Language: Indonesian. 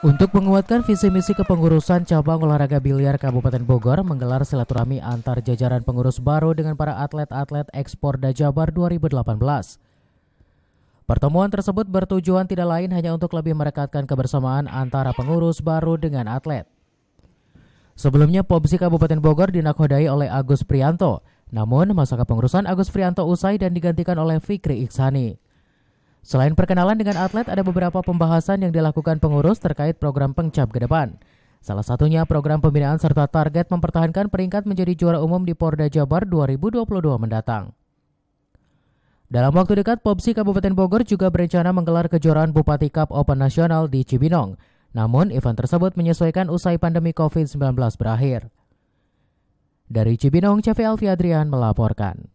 Untuk menguatkan visi misi kepengurusan cabang olahraga biliar Kabupaten Bogor menggelar silaturahmi antar jajaran pengurus baru dengan para atlet-atlet ekspor Dajabar 2018. Pertemuan tersebut bertujuan tidak lain hanya untuk lebih merekatkan kebersamaan antara pengurus baru dengan atlet. Sebelumnya Popsi Kabupaten Bogor dinakodai oleh Agus Prianto, namun masa kepengurusan Agus Prianto usai dan digantikan oleh Fikri Iksani. Selain perkenalan dengan atlet, ada beberapa pembahasan yang dilakukan pengurus terkait program pengcap ke depan. Salah satunya program pembinaan serta target mempertahankan peringkat menjadi juara umum di Porda Jabar 2022 mendatang. Dalam waktu dekat, Popsi Kabupaten Bogor juga berencana menggelar kejuaraan Bupati Cup Open Nasional di Cibinong. Namun, event tersebut menyesuaikan usai pandemi COVID-19 berakhir. Dari Cibinong, Cevi Alfiadrian melaporkan.